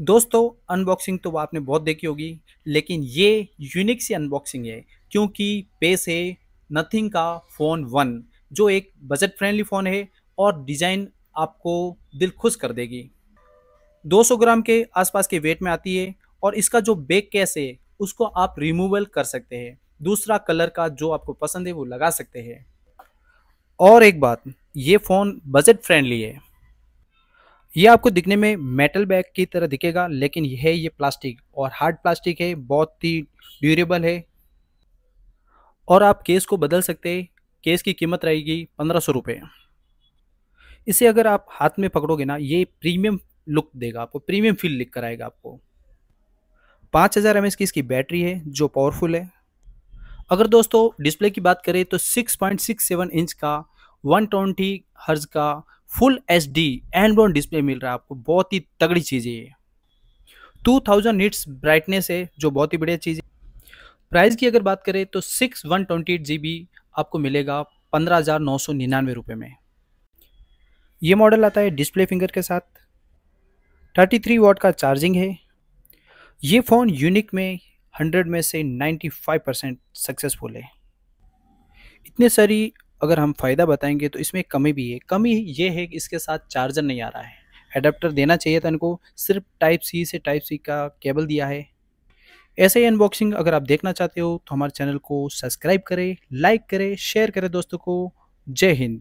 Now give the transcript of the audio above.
दोस्तों अनबॉक्सिंग तो आपने बहुत देखी होगी लेकिन ये यूनिक सी अनबॉक्सिंग है क्योंकि पेस है नथिंग का फ़ोन वन जो एक बजट फ्रेंडली फ़ोन है और डिज़ाइन आपको दिल खुश कर देगी 200 ग्राम के आसपास के वेट में आती है और इसका जो बैक केस है उसको आप रिमूवल कर सकते हैं दूसरा कलर का जो आपको पसंद है वो लगा सकते हैं और एक बात ये फ़ोन बजट फ्रेंडली है ये आपको दिखने में मेटल बैग की तरह दिखेगा लेकिन यह है ये प्लास्टिक और हार्ड प्लास्टिक है बहुत ही ड्यूरेबल है और आप केस को बदल सकते हैं केस की कीमत रहेगी पंद्रह सौ रुपये इसे अगर आप हाथ में पकड़ोगे ना ये प्रीमियम लुक देगा आपको प्रीमियम फील लिख कराएगा आपको पाँच हज़ार एम की इसकी बैटरी है जो पावरफुल है अगर दोस्तों डिस्प्ले की बात करें तो 6.67 इंच का 120 हर्ज का full H D and brown display मिल रहा है आपको बहुत ही तगड़ी चीज़ है ये टू थाउजेंड निट्स ब्राइटनेस है जो बहुत ही बढ़िया चीज़ है प्राइस की अगर बात करें तो six one twenty eight G B आपको मिलेगा पंद्रह हज़ार नौ सौ निन्यानवे रुपये में ये मॉडल आता है डिस्प्ले फिंगर के साथ थर्टी थ्री वॉट का चार्जिंग है ये फ़ोन यूनिक में हंड्रेड में से नाइन्टी फाइव परसेंट सक्सेसफुल है इतने सारी अगर हम फ़ायदा बताएंगे तो इसमें कमी भी है कमी ये है कि इसके साथ चार्जर नहीं आ रहा है एडाप्टर देना चाहिए था इनको सिर्फ टाइप सी से टाइप सी का केबल दिया है ऐसे ही अनबॉक्सिंग अगर आप देखना चाहते हो तो हमारे चैनल को सब्सक्राइब करें लाइक करें शेयर करें दोस्तों को जय हिंद